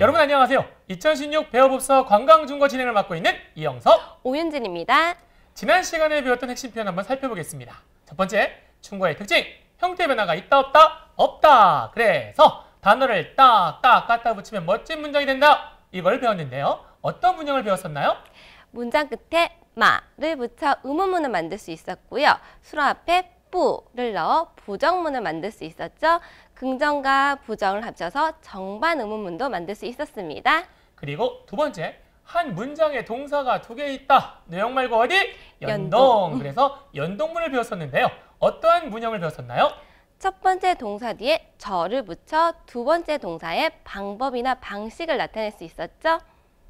여러분 안녕하세요. 2016배워법서 관광중과 진행을 맡고 있는 이영석, 오윤진입니다. 지난 시간에 배웠던 핵심 표현 한번 살펴보겠습니다. 첫 번째, 중과의 특징, 형태 변화가 있다 없다 없다. 그래서 단어를 딱딱 갖다 붙이면 멋진 문장이 된다. 이걸 배웠는데요. 어떤 문장을 배웠었나요? 문장 끝에 마를 붙여 의문문을 만들 수 있었고요. 수로 앞에 뿌를 넣어 부정문을 만들 수 있었죠. 긍정과 부정을 합쳐서 정반 의문문도 만들 수 있었습니다. 그리고 두 번째, 한 문장에 동사가 두 개 있다. 내용 말고 어디? 연동. 연동. 그래서 연동문을 배웠었는데요. 어떠한 문형을 배웠었나요? 첫 번째 동사 뒤에 저를 붙여 두 번째 동사의 방법이나 방식을 나타낼 수 있었죠.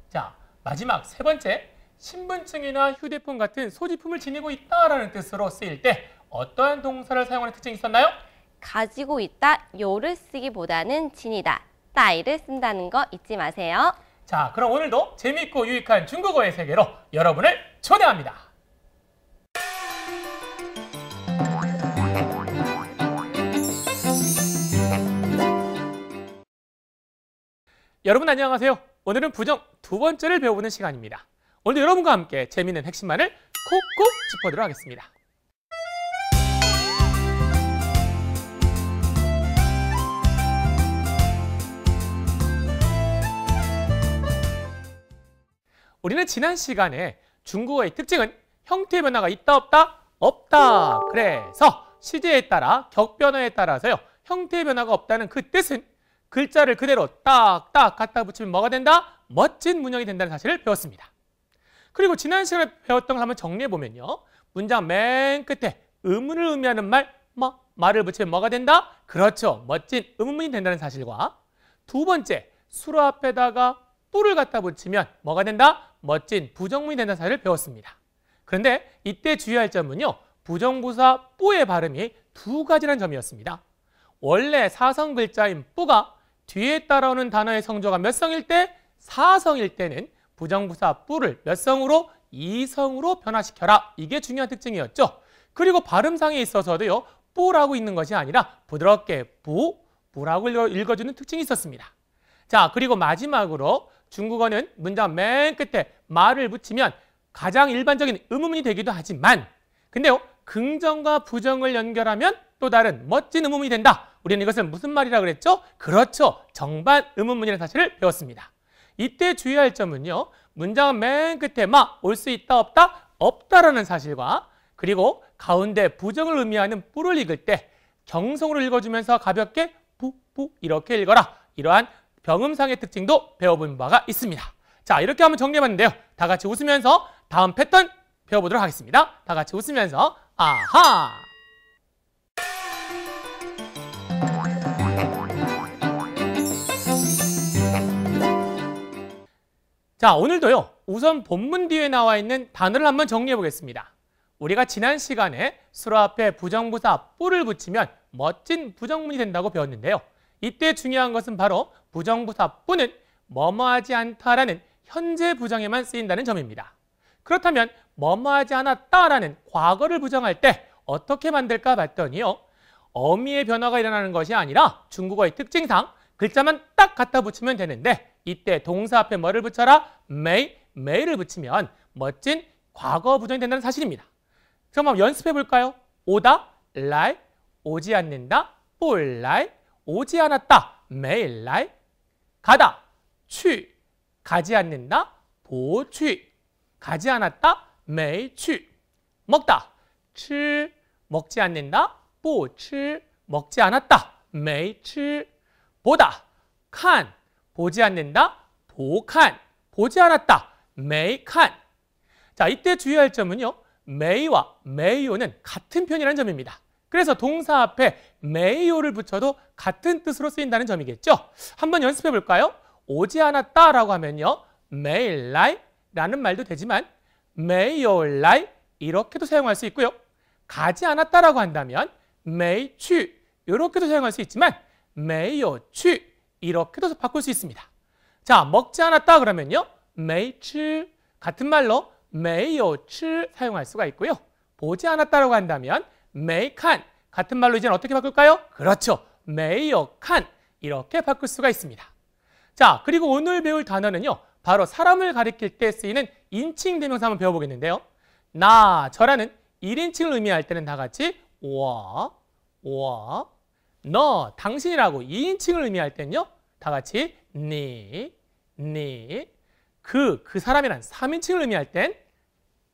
자, 마지막 세 번째. 신분증이나 휴대폰 같은 소지품을 지니고 있다라는 뜻으로 쓰일 때 어떠한 동사를 사용하는 특징이 있었나요? 가지고 있다, 요를 쓰기보다는 진이다, 따이를 쓴다는 거 잊지 마세요. 자, 그럼 오늘도 재밌고 유익한 중국어의 세계로 여러분을 초대합니다. 여러분 안녕하세요. 오늘은 부정 두 번째를 배워보는 시간입니다. 오늘도 여러분과 함께 재미있는 핵심만을 콕콕 짚어드려 하겠습니다. 우리는 지난 시간에 중국어의 특징은 형태의 변화가 있다 없다 없다. 그래서 시제에 따라 격변화에 따라서요. 형태의 변화가 없다는 그 뜻은 글자를 그대로 딱딱 갖다 붙이면 뭐가 된다? 멋진 문형이 된다는 사실을 배웠습니다. 그리고 지난 시간에 배웠던 걸 한번 정리해보면요. 문장 맨 끝에 의문을 의미하는 말, 뭐? 말을 붙이면 뭐가 된다? 그렇죠. 멋진 의문문이 된다는 사실과 두 번째, 수로 앞에다가 뿔을 갖다 붙이면 뭐가 된다? 멋진 부정문이 된다는 사실을 배웠습니다. 그런데 이때 주의할 점은요. 부정부사 뿌의 발음이 두 가지라는 점이었습니다. 원래 사성 글자인 뿌가 뒤에 따라오는 단어의 성조가 몇 성일 때? 사성일 때는 부정부사 뿌를 몇 성으로? 이성으로 변화시켜라. 이게 중요한 특징이었죠. 그리고 발음상에 있어서도요. 뿌라고 있는 것이 아니라 부드럽게 부, 뿌라고 읽어주는 특징이 있었습니다. 자, 그리고 마지막으로 중국어는 문장 맨 끝에 말을 붙이면 가장 일반적인 의문문이 되기도 하지만 근데요 긍정과 부정을 연결하면 또 다른 멋진 의문문이 된다. 우리는 이것을 무슨 말이라 그랬죠? 그렇죠. 정반 의문문이라는 사실을 배웠습니다. 이때 주의할 점은요. 문장 맨 끝에 막 올 수 있다 없다 없다라는 사실과 그리고 가운데 부정을 의미하는 뿔을 읽을 때 경성으로 읽어주면서 가볍게 부부 이렇게 읽어라. 이러한 병음상의 특징도 배워본 바가 있습니다. 자, 이렇게 한번 정리해봤는데요. 다 같이 웃으면서 다음 패턴 배워보도록 하겠습니다. 다 같이 웃으면서 아하! 자, 오늘도요. 우선 본문 뒤에 나와 있는 단어를 한번 정리해 보겠습니다. 우리가 지난 시간에 수로 앞에 부정부사 뿔을 붙이면 멋진 부정문이 된다고 배웠는데요. 이때 중요한 것은 바로 부정부사 뿐은 뭐뭐하지 않다라는 현재 부정에만 쓰인다는 점입니다. 그렇다면 뭐뭐하지 않았다라는 과거를 부정할 때 어떻게 만들까 봤더니요. 어미의 변화가 일어나는 것이 아니라 중국어의 특징상 글자만 딱 갖다 붙이면 되는데 이때 동사 앞에 뭐를 붙여라? 메이, 메이를 붙이면 멋진 과거 부정이 된다는 사실입니다. 그럼 한번 연습해 볼까요? 오다, 라이, 오지 않는다, 볼 라이, 오지 않았다. 매일 날 가다. 취 가지 않는다. 보취 가지 않았다. 매일 취 먹다. 치 먹지 않는다. 보취 먹지 않았다. 매일 치 보다. 칸 보지 않는다. 보칸 보지 않았다. 매일 칸 자, 이때 주의할 점은요. 메이와 메이오는 같은 편이라는 점입니다. 그래서 동사 앞에 메이오를 붙여도 같은 뜻으로 쓰인다는 점이겠죠? 한번 연습해 볼까요? 오지 않았다라고 하면요. 매일 라이 라는 말도 되지만 메이오 라이 이렇게도 사용할 수 있고요. 가지 않았다라고 한다면 메이 취 이렇게도 사용할 수 있지만 메이오 취 이렇게도 바꿀 수 있습니다. 자, 먹지 않았다 그러면요. 메이 취 같은 말로 메이오 취 사용할 수가 있고요. 보지 않았다라고 한다면 메이칸 같은 말로 이제는 어떻게 바꿀까요? 그렇죠. 메이어칸 이렇게 바꿀 수가 있습니다. 자, 그리고 오늘 배울 단어는요. 바로 사람을 가리킬 때 쓰이는 인칭 대명사 한번 배워보겠는데요. 나, 저라는 1인칭을 의미할 때는 다 같이 와, 와, 너, 당신이라고 2인칭을 의미할 때는요. 다 같이 니, 니, 그, 그 사람이란 3인칭을 의미할 땐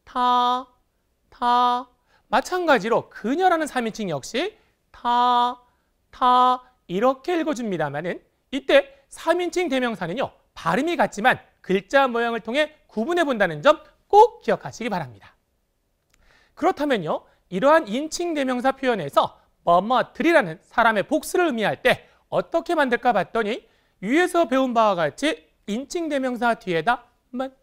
타, 타, 마찬가지로 그녀라는 3인칭 역시 타, 타 이렇게 읽어줍니다만은 이때 3인칭 대명사는요. 발음이 같지만 글자 모양을 통해 구분해 본다는 점 꼭 기억하시기 바랍니다. 그렇다면요. 이러한 인칭 대명사 표현에서 머머들이라는 사람의 복수를 의미할 때 어떻게 만들까 봤더니 위에서 배운 바와 같이 인칭 대명사 뒤에다 만,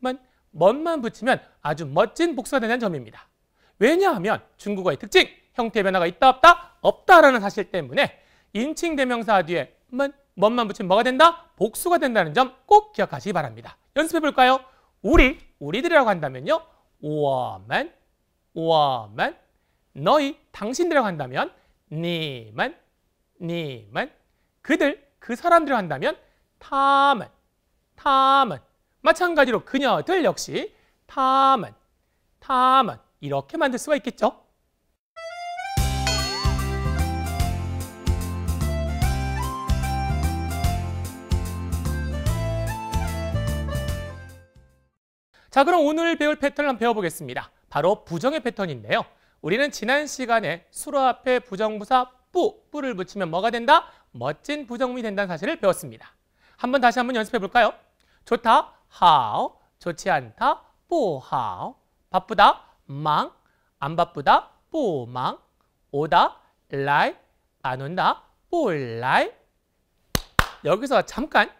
만, 먼만 붙이면 아주 멋진 복수가 되는 점입니다. 왜냐하면 중국어의 특징, 형태 변화가 있다 없다 없다라는 사실 때문에 인칭 대명사 뒤에 만 뭔만 붙이면 뭐가 된다? 복수가 된다는 점 꼭 기억하시기 바랍니다. 연습해 볼까요? 우리, 우리들이라고 한다면요. 워만워만 너희, 당신들이라고 한다면 니만, 니만. 그들, 그 사람들이라고 한다면 타만, 타만. 마찬가지로 그녀들 역시 타만, 타만. 이렇게 만들 수가 있겠죠. 자, 그럼 오늘 배울 패턴을 한번 배워보겠습니다. 바로 부정의 패턴인데요. 우리는 지난 시간에 수로 앞에 부정부사 뿌, 뿌를 붙이면 뭐가 된다? 멋진 부정문이 된다는 사실을 배웠습니다. 한번 다시 한번 연습해 볼까요? 좋다, 하오, 좋지 않다, 뽀하오, 바쁘다, 망, 안 바쁘다, 뽀망, 오다, 라이, 안 온다, 뽀라이. 여기서 잠깐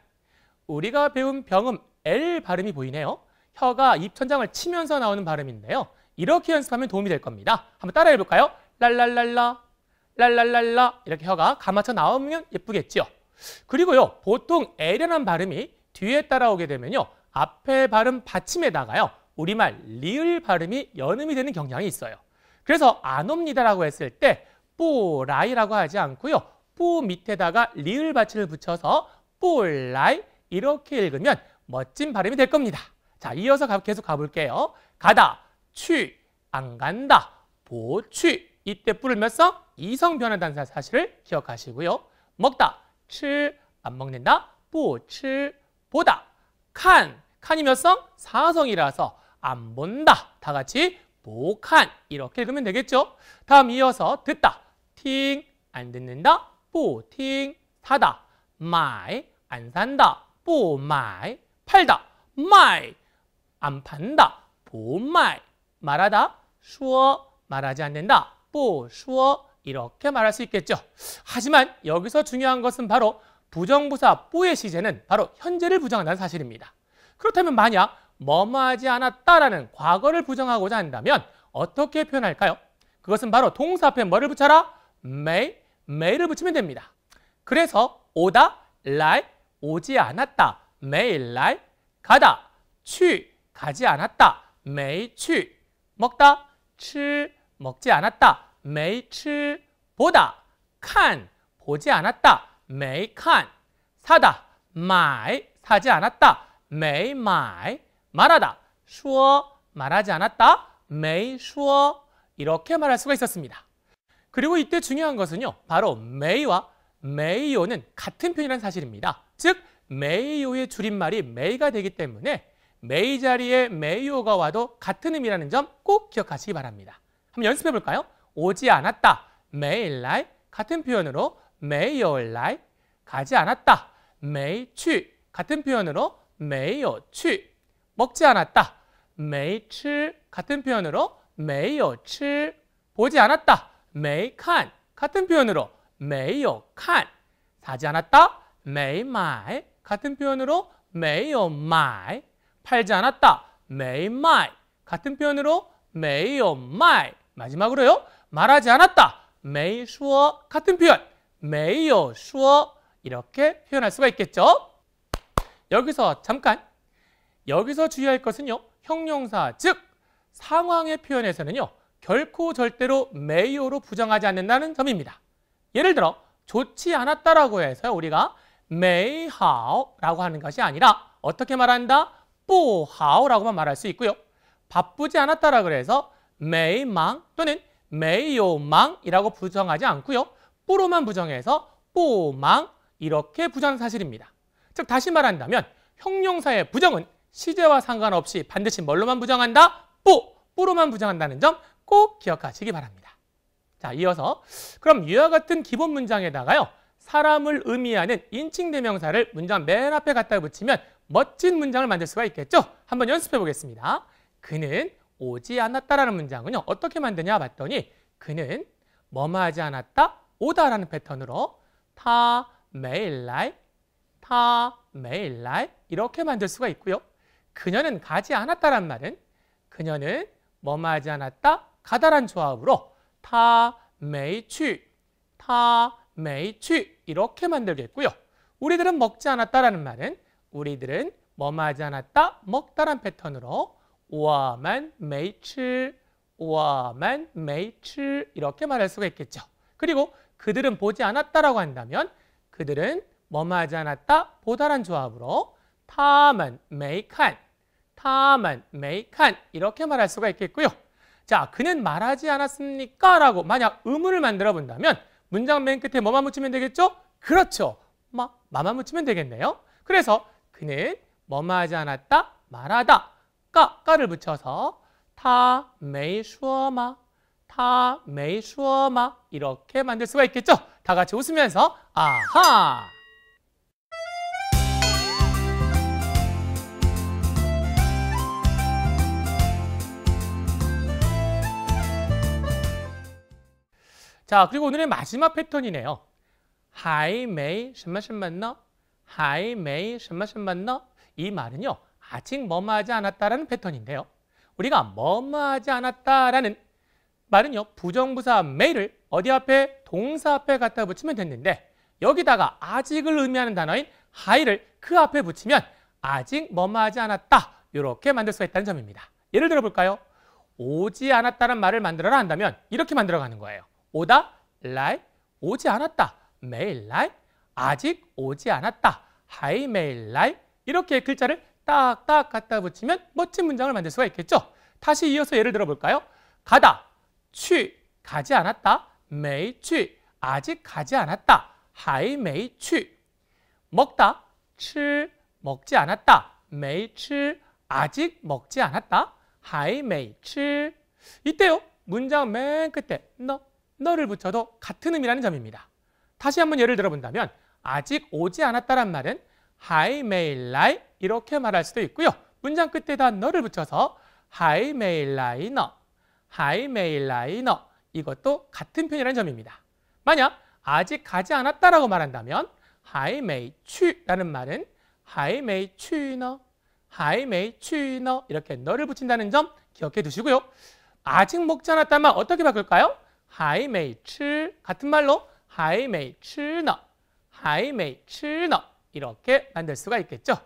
우리가 배운 병음 L 발음이 보이네요. 혀가 입천장을 치면서 나오는 발음인데요. 이렇게 연습하면 도움이 될 겁니다. 한번 따라해 볼까요? 랄랄랄라, 랄랄랄라 이렇게 혀가 감아쳐 나오면 예쁘겠죠 그리고요, 보통 L이라는 발음이 뒤에 따라오게 되면요. 앞에 발음 받침에다가요. 우리말 리을 발음이 연음이 되는 경향이 있어요. 그래서 안 옵니다라고 했을 때뿌라이라고 하지 않고요. 뿌 밑에다가 리을 받침을 붙여서 뽀라이 이렇게 읽으면 멋진 발음이 될 겁니다. 자, 이어서 계속 가볼게요. 가다, 취, 안 간다, 보취 이때 부르면서 이성 변화단사 사실을 기억하시고요. 먹다, 칠, 안 먹는다, 보칠, 보다, 칸, 칸이면 성? 사성이라서 안 본다. 다 같이 보칸 이렇게 읽으면 되겠죠? 다음 이어서 듣다. 팅, 안 듣는다. 뿌팅, 사다. 마이, 안 산다. 뿌마이, 팔다. 마이, 안 판다. 보마이, 말하다. 수어 말하지 않는다. 뿌수어 이렇게 말할 수 있겠죠. 하지만 여기서 중요한 것은 바로 부정부사 뿌의 시제는 바로 현재를 부정한다는 사실입니다. 그렇다면 만약 뭐뭐하지 않았다라는 과거를 부정하고자 한다면 어떻게 표현할까요? 그것은 바로 동사 앞에 뭐를 붙여라? may, may를 붙이면 됩니다. 그래서 오다, like, 오지 않았다, may like, 가다, 취, 가지 않았다, may 취, 먹다, 吃, 먹지 않았다, may 吃, 보다, 看, 보지 않았다, may 看, 사다, 买, 사지 않았다, may 买, 말하다. 슈어 말하지 않았다. 메이 슈어 이렇게 말할 수가 있었습니다. 그리고 이때 중요한 것은요. 바로 메이와 메이요는 같은 표현이라는 사실입니다. 즉 메이요의 줄임말이 메이가 되기 때문에 메이 자리에 메이요가 와도 같은 의미라는 점 꼭 기억하시기 바랍니다. 한번 연습해 볼까요? 오지 않았다. 메일라이 같은 표현으로 메이요라이 가지 않았다. 메이 취 같은 표현으로 메이요 취 먹지 않았다. 메이 吃 같은 표현으로 메이요 보지 않았다. 메이 칸 같은 표현으로 메이칸 사지 않았다. 메이 마이 같은 표현으로 메이요 마이 팔지 않았다. 메이 마이 같은 표현으로 메이요 마이 마지막으로요. 말하지 않았다. 메이 수어 같은 표현 메이요 수어 이렇게 표현할 수가 있겠죠. 여기서 잠깐 여기서 주의할 것은요. 형용사, 즉 상황의 표현에서는요. 결코 절대로 매요로 부정하지 않는다는 점입니다. 예를 들어 좋지 않았다라고 해서 우리가 매하오라고 하는 것이 아니라 어떻게 말한다? 뽀하오라고만 말할 수 있고요. 바쁘지 않았다라고 해서 매망 또는 매요망이라고 부정하지 않고요. 뽀로만 부정해서 뽀망 이렇게 부정하는 사실입니다. 즉 다시 말한다면 형용사의 부정은 시제와 상관없이 반드시 뭘로만 부정한다? 뿌! 뿌로만 부정한다는 점 꼭 기억하시기 바랍니다. 자, 이어서 그럼 위와 같은 기본 문장에다가요. 사람을 의미하는 인칭 대명사를 문장 맨 앞에 갖다 붙이면 멋진 문장을 만들 수가 있겠죠? 한번 연습해 보겠습니다. 그는 오지 않았다라는 문장은요. 어떻게 만드냐 봤더니 그는 뭐 하지 않았다 오다라는 패턴으로 타 매일 날타 매일 날 이렇게 만들 수가 있고요. 그녀는 가지 않았다란 말은 그녀는 뭐뭐 하지 않았다? 가다란 조합으로 타, 메이, 취, 타, 메이, 취 이렇게 만들겠고요. 우리들은 먹지 않았다라는 말은 우리들은 뭐뭐 하지 않았다? 먹다란 패턴으로 와만 메이츠, 와만 메이츠 이렇게 말할 수가 있겠죠. 그리고 그들은 보지 않았다라고 한다면 그들은 뭐뭐 하지 않았다? 보다란 조합으로 타만 메이칸, 타만 메이칸 이렇게 말할 수가 있겠고요. 자, 그는 말하지 않았습니까? 라고 만약 의문을 만들어 본다면 문장 맨 끝에 뭐만 붙이면 되겠죠? 그렇죠. 마, 마만 붙이면 되겠네요. 그래서 그는 뭐만 하지 않았다, 말하다, 까, 까를 붙여서 타 메이 수어마타 메이 수어마 이렇게 만들 수가 있겠죠? 다 같이 웃으면서 아하! 자, 그리고 오늘의 마지막 패턴이네요. 하이 메이 샴마샴만너 하이 메이 샴마샴만너 이 말은요. 아직 뭐뭐하지 않았다라는 패턴인데요. 우리가 뭐뭐하지 않았다라는 말은요. 부정부사 메이를 어디 앞에 동사 앞에 갖다 붙이면 됐는데 여기다가 아직을 의미하는 단어인 하이를 그 앞에 붙이면 아직 뭐뭐하지 않았다 이렇게 만들 수가 있다는 점입니다. 예를 들어 볼까요? 오지 않았다는 말을 만들어라 한다면 이렇게 만들어가는 거예요. 오다 라이 오지 않았다 매일 라이 아직 오지 않았다 하이 매일 라이 이렇게 글자를 딱딱 갖다 붙이면 멋진 문장을 만들 수가 있겠죠. 다시 이어서 예를 들어볼까요? 가다, 취, 가지 않았다, 매이 취, 아직 가지 않았다, 하이 매이 취. 먹다, 취 먹지 않았다, 매이 치, 아직 먹지 않았다, 하이 매이 취 이때요, 문장 맨 끝에 너 너를 붙여도 같은 의미라는 점입니다. 다시 한번 예를 들어본다면 아직 오지 않았다란 말은 I may lie 이렇게 말할 수도 있고요. 문장 끝에다 너를 붙여서 I may lie 너, I may lie 너 이것도 같은 표현이라는 점입니다. 만약 아직 가지 않았다라고 말한다면 I may 추라는 말은 I may 추너, I may 추너 이렇게 너를 붙인다는 점 기억해 두시고요. 아직 먹지 않았다면 어떻게 바꿀까요? 하이메이츠 같은 말로 하이메이츠너 하이메이츠너 이렇게 만들 수가 있겠죠.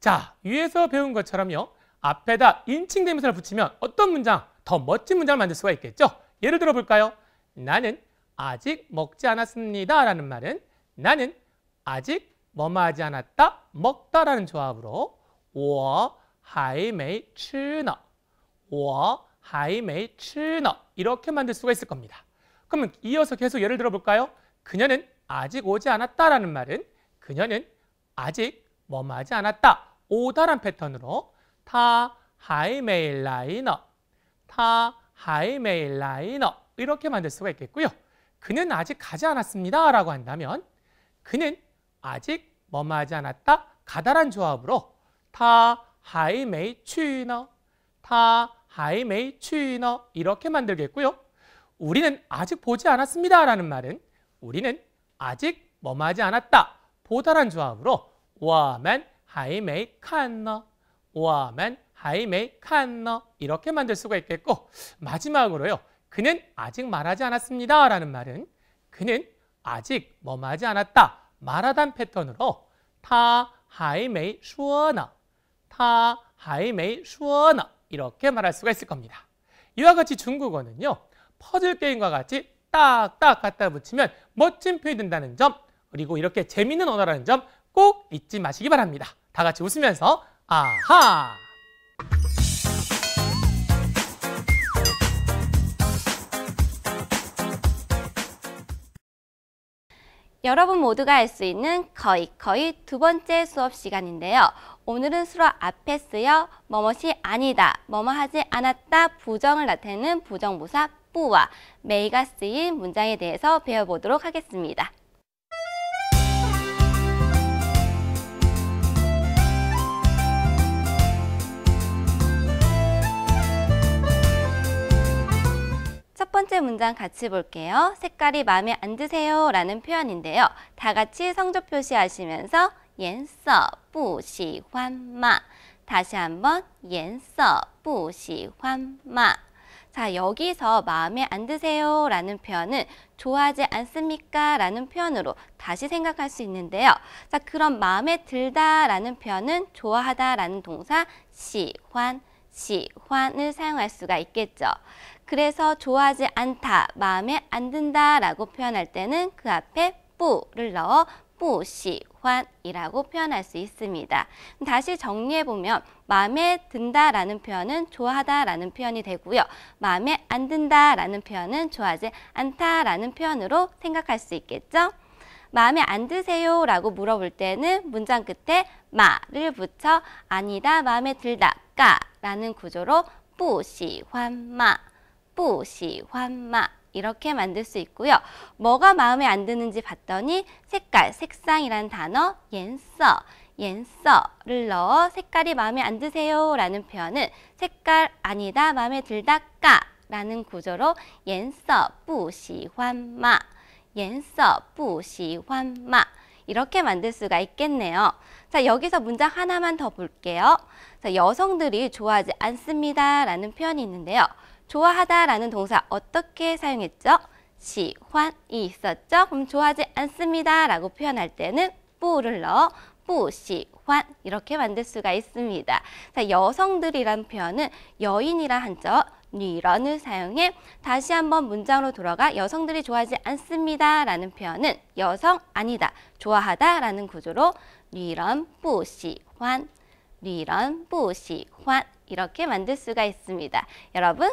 자, 위에서 배운 것처럼요. 앞에다 인칭 대명사를 붙이면 어떤 문장, 더 멋진 문장을 만들 수가 있겠죠. 예를 들어 볼까요? 나는 아직 먹지 않았습니다. 라는 말은 나는 아직 뭐뭐하지 않았다, 먹다라는 조합으로 我还没吃呢,我还没吃呢 이렇게 만들 수가 있을 겁니다. 그러면 이어서 계속 예를 들어볼까요? 그녀는 아직 오지 않았다라는 말은 그녀는 아직 멈하지 않았다. 오다란 패턴으로 타 하이메일 라이너 타 하이메일 라이너 이렇게 만들 수가 있겠고요. 그는 아직 가지 않았습니다. 라고 한다면 그는 아직 멈하지 않았다. 가다란 조합으로 타 하이메이 취너 타 하이메이 취너 이렇게 만들겠고요. 우리는 아직 보지 않았습니다 라는 말은 우리는 아직 뭐하지 않았다 보다란 조합으로 我 하이 메이 呢너们还 하이 메 이렇게 칸너 이 만들 수가 있겠고 마지막으로요. 그는 아직 말하지 않았습니다 라는 말은 그는 아직 뭐하지 않았다 말하단 패턴으로 타 하이메이 슈어나 타 하이메이 슈어나 이렇게 말할 수가 있을 겁니다. 이와 같이 중국어는요. 퍼즐 게임과 같이 딱딱 갖다 붙이면 멋진 표현이 된다는 점 그리고 이렇게 재밌는 언어라는 점 꼭 잊지 마시기 바랍니다. 다 같이 웃으면서 아하! 여러분 모두가 알 수 있는 거의 거의 두 번째 수업 시간인데요. 오늘은 수로 앞에 쓰여 뭐뭇이 아니다, 뭐뭐하지 않았다 부정을 나타내는 부정부사 뿌와 메이가 쓰인 문장에 대해서 배워보도록 하겠습니다. 첫 번째 문장 같이 볼게요. 색깔이 마음에 안 드세요 라는 표현인데요. 다 같이 성적 표시하시면서 颜色不喜欢嘛 다시 한번 颜色不喜欢嘛 자, 여기서 마음에 안 드세요 라는 표현은 좋아하지 않습니까? 라는 표현으로 다시 생각할 수 있는데요. 자, 그럼 마음에 들다 라는 표현은 좋아하다 라는 동사 시환, 시환을 사용할 수가 있겠죠. 그래서 좋아하지 않다, 마음에 안 든다 라고 표현할 때는 그 앞에 뿌를 넣어 뿌시환이라고 표현할 수 있습니다. 다시 정리해보면 마음에 든다 라는 표현은 좋아하다 라는 표현이 되고요. 마음에 안 든다 라는 표현은 좋아하지 않다 라는 표현으로 생각할 수 있겠죠? 마음에 안 드세요 라고 물어볼 때는 문장 끝에 마를 붙여 아니다 마음에 들다 까 라는 구조로 뿌시환마 不喜欢마 이렇게 만들 수 있고요. 뭐가 마음에 안 드는지 봤더니 색깔, 색상이란 단어 옌서, 옌서를 넣어 색깔이 마음에 안 드세요 라는 표현은 색깔 아니다, 마음에 들다 까 라는 구조로 옌서 不喜欢마 옌서 不喜欢마 이렇게 만들 수가 있겠네요. 자, 여기서 문장 하나만 더 볼게요. 자, 여성들이 좋아하지 않습니다 라는 표현이 있는데요. 좋아하다라는 동사 어떻게 사용했죠? 시환 있었죠? 그럼 좋아하지 않습니다 라고 표현할 때는 뿌를 넣어 뿌시환 이렇게 만들 수가 있습니다. 자, 여성들이란 표현은 여인이라 한자 니런을 사용해 다시 한번 문장으로 돌아가 여성들이 좋아하지 않습니다 라는 표현은 여성 아니다 좋아하다 라는 구조로 니런 뿌시환 니런 뿌시환 이렇게 만들 수가 있습니다. 여러분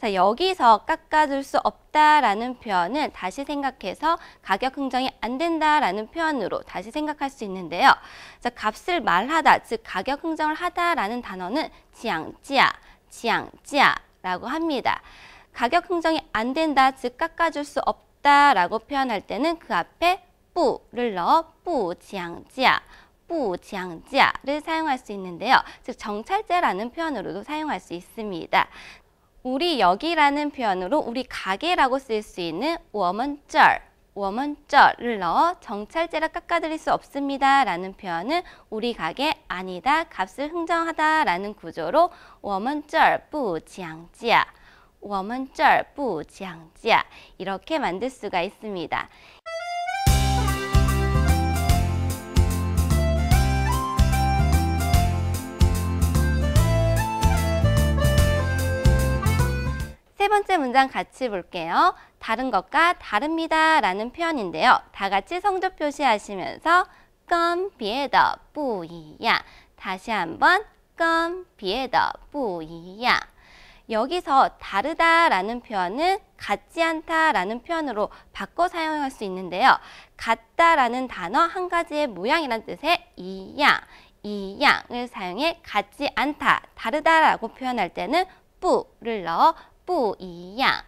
자, 여기서 깎아줄 수 없다라는 표현은 다시 생각해서 가격 흥정이 안 된다라는 표현으로 다시 생각할 수 있는데요. 자, 값을 말하다, 즉 가격 흥정을 하다라는 단어는 지양지야, 지양지야라고 합니다. 가격 흥정이 안 된다, 즉 깎아줄 수 없다라고 표현할 때는 그 앞에 뿌를 넣어 뿌지양지야. 뿌지양지아를 사용할 수 있는데요. 즉 정찰제라는 표현으로도 사용할 수 있습니다. 우리 여기라는 표현으로 우리 가게라고 쓸 수 있는 워먼절, 워먼절을 넣어 정찰제를 깎아드릴 수 없습니다 라는 표현은 우리 가게 아니다, 값을 흥정하다 라는 구조로 워먼절 부지양지야, 워먼절 부지양지야 이렇게 만들 수가 있습니다. 세 번째 문장 같이 볼게요. 다른 것과 다릅니다 라는 표현인데요. 다 같이 성조 표시하시면서 跟别的不一样 다시 한번 跟别的不一样 여기서 다르다 라는 표현은 같지 않다 라는 표현으로 바꿔 사용할 수 있는데요. 같다 라는 단어 한 가지의 모양이란 뜻의 이양, 이양을 사용해 같지 않다, 다르다 라고 표현할 때는 뿌를 넣어 뿌이야,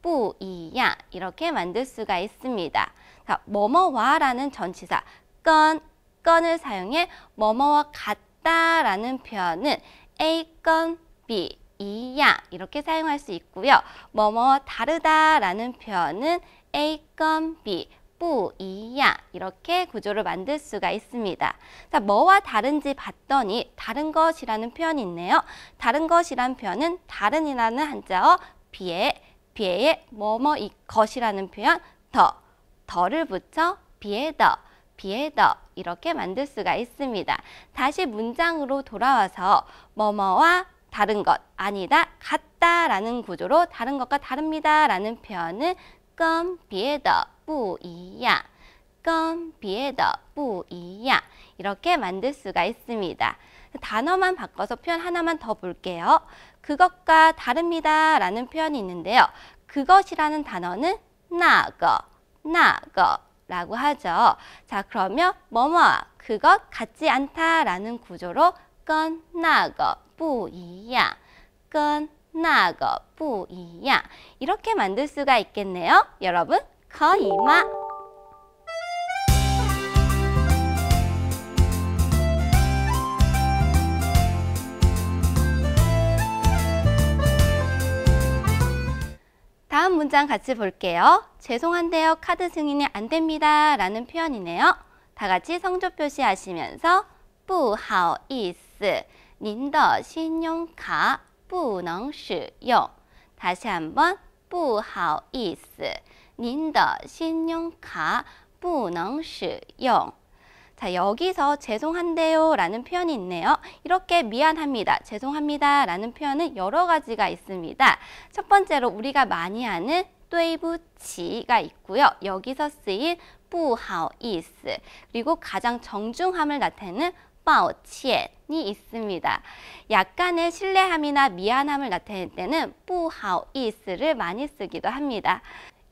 뿌이야 이렇게 만들 수가 있습니다. 자, 뭐뭐와라는 전치사 건, 건을 사용해 뭐뭐와 같다라는 표현은 A건, B, 이야 이렇게 사용할 수 있고요. 뭐뭐와 다르다라는 표현은 A건, B, 뿌이야 이렇게 구조를 만들 수가 있습니다. 자, 뭐와 다른지 봤더니 다른 것이라는 표현이 있네요. 다른 것이란 표현은 다른이라는 한자어 비에 비에 뭐뭐 이 것이라는 표현 더 더를 붙여 비에 더 비에 더 이렇게 만들 수가 있습니다. 다시 문장으로 돌아와서 뭐뭐와 다른 것 아니다 같다라는 구조로 다른 것과 다릅니다라는 표현은 껌 비에 더 뿌이야, 건 비에더 뿌이야 이렇게 만들 수가 있습니다. 단어만 바꿔서 표현 하나만 더 볼게요. 그것과 다릅니다 라는 표현이 있는데요. 그것이라는 단어는 나거, 나거 라고 하죠. 자 그러면 뭐뭐와 그것 같지 않다 라는 구조로 건 나거 뿌이야 건 나거 뿌이야 이렇게 만들 수가 있겠네요. 여러분 거이마 다음 문장 같이 볼게요. 죄송한데요. 카드 승인이 안 됩니다. 라는 표현이네요. 다 같이 성조 표시하시면서 不好意思,您的信用卡不能使用. 다시 한번 不好意思, 您的信用卡不能使用。자, 여기서 죄송한데요 라는 표현이 있네요. 이렇게 미안합니다, 죄송합니다 라는 표현은 여러 가지가 있습니다. 첫 번째로 우리가 많이 하는 对不起가 있고요. 여기서 쓰인 不好意思 그리고 가장 정중함을 나타내는 抱歉이 있습니다. 약간의 신뢰함이나 미안함을 나타낼 때는 不好意思를 많이 쓰기도 합니다.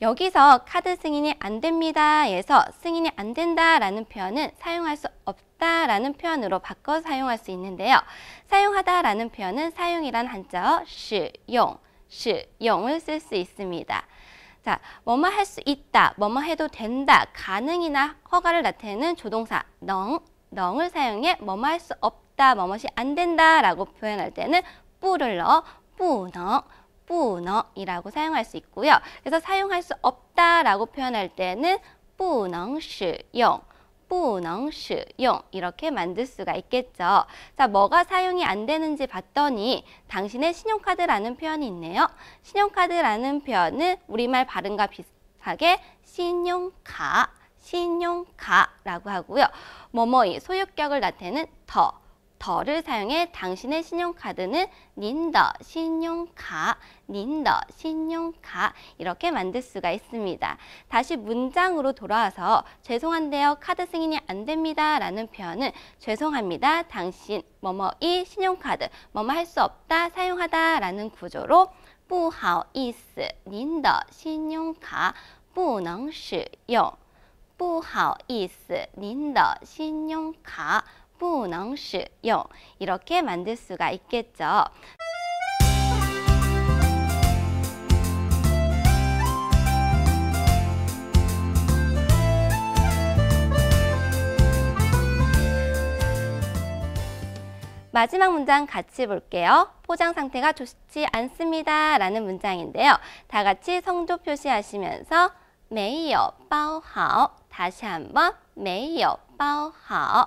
여기서 카드 승인이 안 됩니다에서 승인이 안 된다라는 표현은 사용할 수 없다라는 표현으로 바꿔 사용할 수 있는데요. 사용하다라는 표현은 사용이란 한자어 시용, 시용을 쓸 수 있습니다. 자, 뭐뭐 할 수 있다, 뭐뭐 해도 된다, 가능이나 허가를 나타내는 조동사 넝, 넝을 사용해 뭐뭐 할 수 없다, 뭐뭐시 안 된다라고 표현할 때는 뿌를 넣어 뿌능, 뿌너이라고 사용할 수 있고요. 그래서 사용할 수 없다라고 표현할 때는 뿌능시용, 뿌능시용 이렇게 만들 수가 있겠죠. 자, 뭐가 사용이 안 되는지 봤더니 당신의 신용카드라는 표현이 있네요. 신용카드라는 표현은 우리말 발음과 비슷하게 신용카, 신용카라고 하고요. 뭐뭐이 소유격을 나타내는 더, 더를 사용해 당신의 신용카드는 닌더 신용카, 닌더 신용카 이렇게 만들 수가 있습니다. 다시 문장으로 돌아와서 죄송한데요. 카드 승인이 안 됩니다. 라는 표현은 죄송합니다. 당신 뭐뭐이 신용카드 뭐뭐 할 수 없다 사용하다 라는 구조로 不好意思您的信用卡不能使用不好意思您的信用卡不能使用 이렇게 만들 수가 있겠죠. 마지막 문장 같이 볼게요. 포장 상태가 좋지 않습니다. 라는 문장인데요. 다 같이 성조 표시하시면서 没有包好 다시 한번 没有包好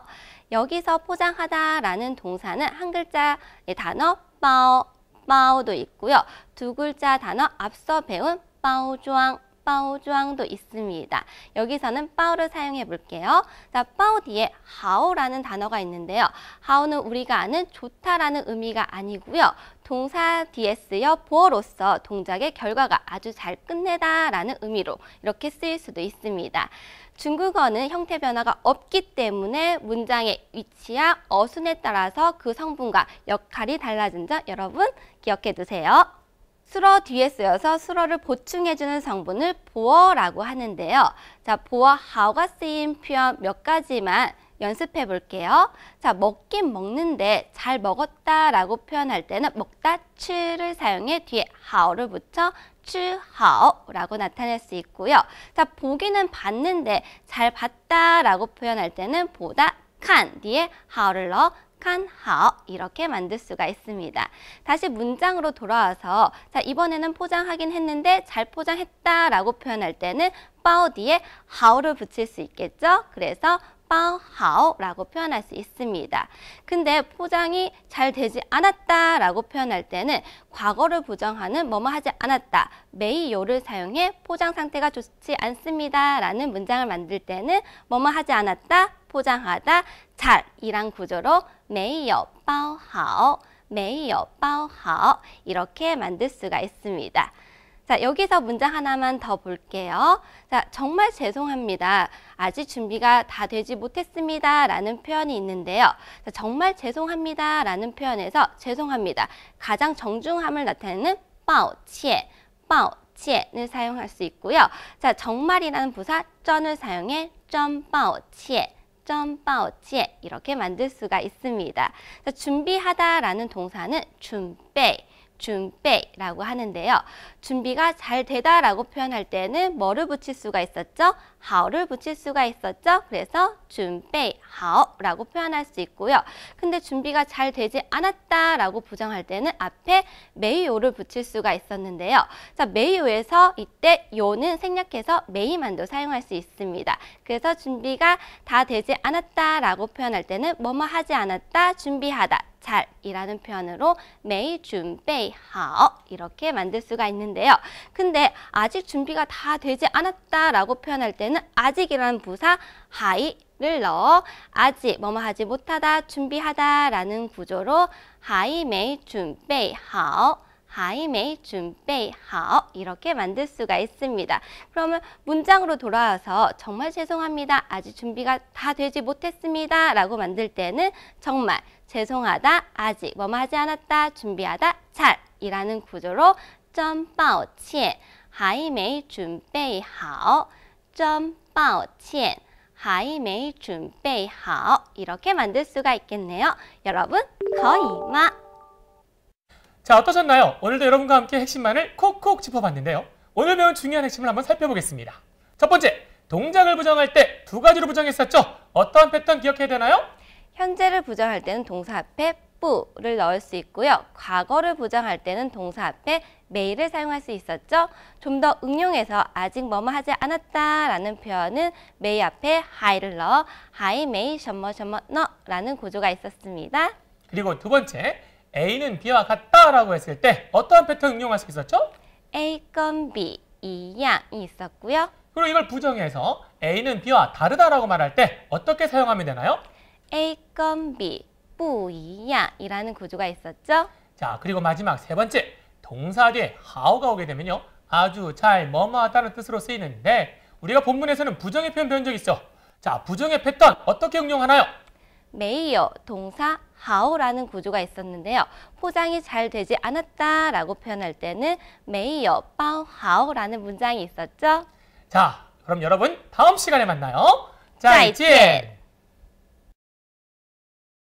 여기서 포장하다 라는 동사는 한 글자 예, 단어 빠오, 빠오도 있고요. 두 글자 단어 앞서 배운 빠오주앙, 빠오주앙도 있습니다. 여기서는 빠오를 사용해 볼게요. 자, 빠오 뒤에 하오라는 단어가 있는데요. 하오는 우리가 아는 좋다라는 의미가 아니고요. 동사 뒤에 쓰여 보어로서 동작의 결과가 아주 잘 끝내다라는 의미로 이렇게 쓰일 수도 있습니다. 중국어는 형태 변화가 없기 때문에 문장의 위치와 어순에 따라서 그 성분과 역할이 달라진 점 여러분 기억해 두세요. 수러 뒤에 쓰여서 수러를 보충해주는 성분을 보어라고 하는데요. 자, 보어 하오가 쓰인 표현 몇 가지만 연습해 볼게요. 자, 먹긴 먹는데 잘 먹었다 라고 표현할 때는 먹다 치를 사용해 뒤에 하오를 붙여 쯔하오라고 나타낼 수 있고요. 자, 보기는 봤는데 잘 봤다 라고 표현할 때는 보다 칸 뒤에 하오를 넣어 칸하오 이렇게 만들 수가 있습니다. 다시 문장으로 돌아와서 자 이번에는 포장하긴 했는데 잘 포장했다라고 표현할 때는 빠오 뒤에 하오를 붙일 수 있겠죠? 그래서 빠하오라고 표현할 수 있습니다. 근데 포장이 잘 되지 않았다라고 표현할 때는 과거를 부정하는 뭐뭐 하지 않았다 메이요를 사용해 포장 상태가 좋지 않습니다라는 문장을 만들 때는 뭐뭐 하지 않았다 포장하다 잘이란 구조로 메이요 빠하오 메이요 빠하오 이렇게 만들 수가 있습니다. 자, 여기서 문장 하나만 더 볼게요. 자, 정말 죄송합니다. 아직 준비가 다 되지 못했습니다. 라는 표현이 있는데요. 자, 정말 죄송합니다. 라는 표현에서 죄송합니다. 가장 정중함을 나타내는 抱歉, 抱歉을 사용할 수 있고요. 자, 정말이라는 부사 쩐을 사용해 真抱歉. 점바오치에 이렇게 만들 수가 있습니다. 자, 준비하다라는 동사는 준비, 준비라고 하는데요. 준비가 잘 되다라고 표현할 때는 뭐를 붙일 수가 있었죠? 하오를 붙일 수가 있었죠? 그래서 준비 오라고 표현할 수 있고요. 근데 준비가 잘 되지 않았다라고 부정할 때는 앞에 메이오를 붙일 수가 있었는데요. 자, 메이오에서 이때 요는 생략해서 메이만도 사용할 수 있습니다. 그래서 준비가 다 되지 않았다라고 표현할 때는 뭐뭐 하지 않았다, 준비하다 잘이라는 표현으로 매일 준비好 이렇게 만들 수가 있는데요. 근데 아직 준비가 다 되지 않았다라고 표현할 때는 아직이라는 부사 하이 를 넣어 아직 뭐뭐 하지 못하다 준비하다라는 구조로 하이 매일 준비好 하이매이 준비好 이렇게 만들 수가 있습니다. 그러면 문장으로 돌아와서 정말 죄송합니다. 아직 준비가 다 되지 못했습니다. 라고 만들 때는 정말 죄송하다, 아직, 뭐뭐 하지 않았다, 준비하다, 잘 이라는 구조로 치抱 하이메이 준好하오歉还没치备하 이렇게 메이이 준비하오 만들 수가 있겠네요. 여러분, 거의마. 자, 어떠셨나요? 오늘도 여러분과 함께 핵심만을 콕콕 짚어봤는데요. 오늘 배운 중요한 핵심을 한번 살펴보겠습니다. 첫 번째, 동작을 부정할 때 두 가지로 부정했었죠? 어떠한 패턴 기억해야 되나요? 현재를 부정할 때는 동사 앞에 뿌를 넣을 수 있고요. 과거를 부정할 때는 동사 앞에 매일을 사용할 수 있었죠. 좀 더 응용해서 아직 뭐뭐 하지 않았다라는 표현은 매일 앞에 하이를 넣어 하이 매일 셔머 셔머 너라는 구조가 있었습니다. 그리고 두 번째 A는 B와 같다라고 했을 때 어떠한 패턴 응용할 수 있었죠? A 건 B 이양이 있었고요. 그리고 이걸 부정해서 A는 B와 다르다라고 말할 때 어떻게 사용하면 되나요? A 건 B, 뿌이야 이라는 구조가 있었죠. 자, 그리고 마지막 세 번째, 동사 뒤에 하오가 오게 되면요. 아주 잘, 뭐뭐하다는 뜻으로 쓰이는데 우리가 본문에서는 부정의 표현 배운 적 있어. 자, 부정의 패턴 어떻게 응용하나요? 메이어 동사 하오라는 구조가 있었는데요. 포장이 잘 되지 않았다라고 표현할 때는 메이어 빠오 하오라는 문장이 있었죠. 자, 그럼 여러분 다음 시간에 만나요. 자, 이제